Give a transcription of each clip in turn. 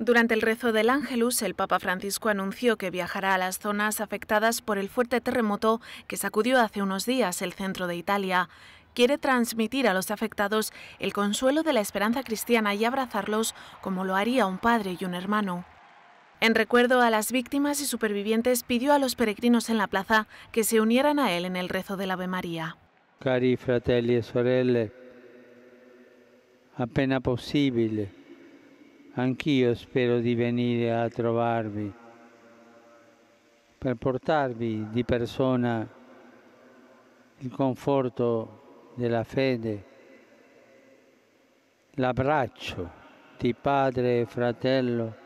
Durante el rezo del Ángelus, el Papa Francisco anunció que viajará a las zonas afectadas por el fuerte terremoto que sacudió hace unos días el centro de Italia. Quiere transmitir a los afectados el consuelo de la esperanza cristiana y abrazarlos como lo haría un padre y un hermano. En recuerdo a las víctimas y supervivientes, pidió a los peregrinos en la plaza que se unieran a él en el rezo del Ave María. Cari fratelli e sorelle, appena possibile. Anch'io spero di venire a trovarvi per portarvi di persona il conforto della fede, l'abbraccio di padre e fratello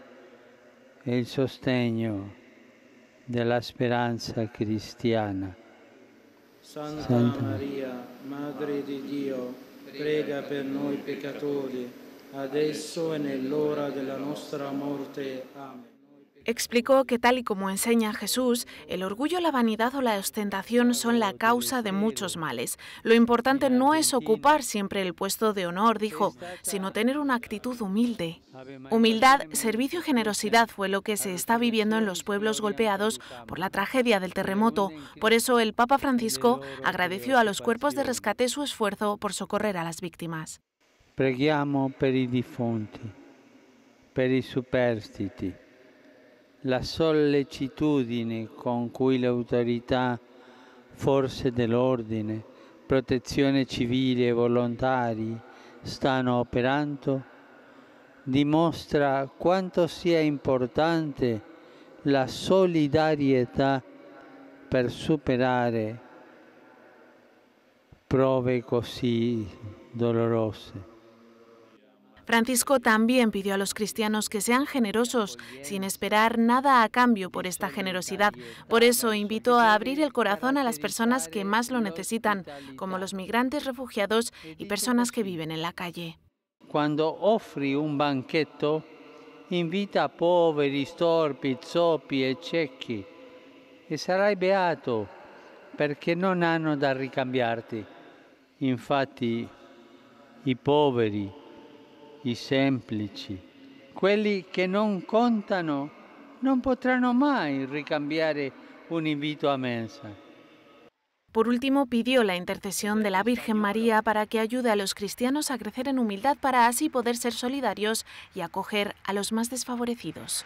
e il sostegno della speranza cristiana. Santa, Santa Maria, Madre di Dio, prega per noi peccatori adesso en el hora de nuestra muerte. Explicó que tal y como enseña Jesús, el orgullo, la vanidad o la ostentación son la causa de muchos males. Lo importante no es ocupar siempre el puesto de honor, dijo, sino tener una actitud humilde. Humildad, servicio y generosidad fue lo que se está viviendo en los pueblos golpeados por la tragedia del terremoto. Por eso el Papa Francisco agradeció a los cuerpos de rescate su esfuerzo por socorrer a las víctimas. Preghiamo per i defunti, per i superstiti. La sollecitudine con cui le autorità, forze dell'ordine, protezione civile e volontari stanno operando dimostra quanto sia importante la solidarietà per superare prove così dolorose. Francisco también pidió a los cristianos que sean generosos, sin esperar nada a cambio por esta generosidad. Por eso invitó a abrir el corazón a las personas que más lo necesitan, como los migrantes refugiados y personas que viven en la calle. Cuando ofre un banquete, invita a poveri, storpi, zoppi e ciechi, e sarai beato perché non hanno da ricambiarti. Infatti, i poveri, y quelli che non contano, non potranno mai ricambiare un invito a mensa. Por último, pidió la intercesión de la Virgen María para que ayude a los cristianos a crecer en humildad para así poder ser solidarios y acoger a los más desfavorecidos.